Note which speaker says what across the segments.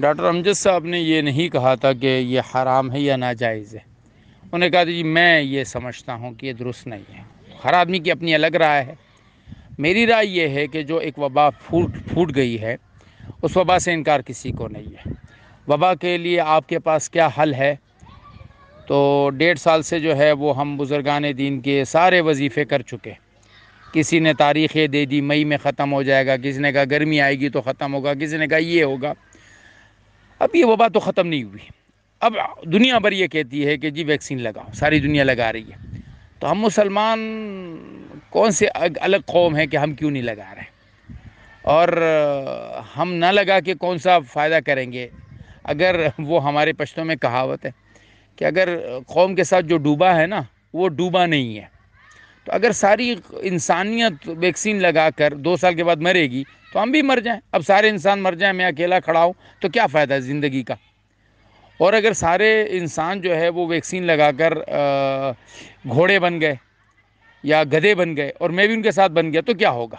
Speaker 1: doctor Amjad साहब ने ये नहीं कहा था कि ये हराम है या नाजायज़ है उन्होंने कहा था जी मैं ये समझता हूँ कि ये दुरुस्त नहीं है हर आदमी की अपनी अलग राय है मेरी राय यह है कि जो एक वबा फूट फूट गई है उस वबा से इनकार किसी को नहीं है वबा के लिए आपके पास क्या हल है तो डेढ़ साल से जो है वो हम बुज़ुर्गान दीन के सारे वजीफ़े कर चुके किसी ने तारीख़ें दे दी मई में ख़त्म हो जाएगा किसी ने कहा गर्मी आएगी तो ख़त्म होगा किसी ने कहा ये होगा अब ये वबा तो ख़त्म नहीं हुई अब दुनिया भर ये कहती है कि जी वैक्सीन लगाओ सारी दुनिया लगा रही है तो हम मुसलमान कौन से अलग कौम है कि हम क्यों नहीं लगा रहे और हम ना लगा के कौन सा फ़ायदा करेंगे अगर वो हमारे पश्तों में कहावत है कि अगर कौम के साथ जो डूबा है ना वो डूबा नहीं है तो अगर सारी इंसानियत वैक्सीन लगा कर दो साल के बाद मरेगी तो हम भी मर जाएं अब सारे इंसान मर जाएं मैं अकेला खड़ा हूँ तो क्या फ़ायदा है ज़िंदगी का और अगर सारे इंसान जो है वो वैक्सीन लगा कर घोड़े बन गए या गधे बन गए और मैं भी उनके साथ बन गया तो क्या होगा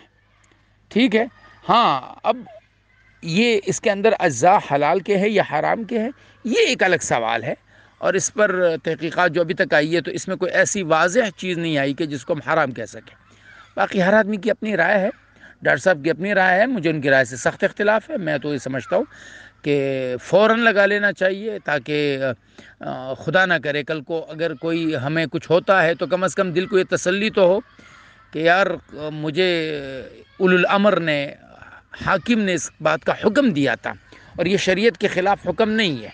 Speaker 1: ठीक है हाँ अब ये इसके अंदर अज्जा हलाल के है या हराम के है ये एक अलग सवाल है और इस पर तहकीक़ात जो अभी तक आई है तो इसमें कोई ऐसी वाजह चीज़ नहीं आई कि जिसको हम हराम कह सकें बाकी हर आदमी की अपनी राय है डॉक्टर साहब की अपनी राय है मुझे उनकी राय से सख्त अख्तिलाफ है मैं तो ये समझता हूँ कि फ़ौर लगा लेना चाहिए ताकि खुदा ना करे कल को अगर कोई हमें कुछ होता है तो कम अज़ कम दिल को ये तसल्ली तो हो कि यार मुझे उलमर ने हाकिम ने इस बात का हुक्म दिया था और ये शरीयत के ख़िलाफ़ हुक्म नहीं है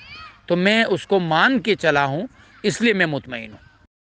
Speaker 1: तो मैं उसको मान के चला हूँ इसलिए मैं मुतमिन हूँ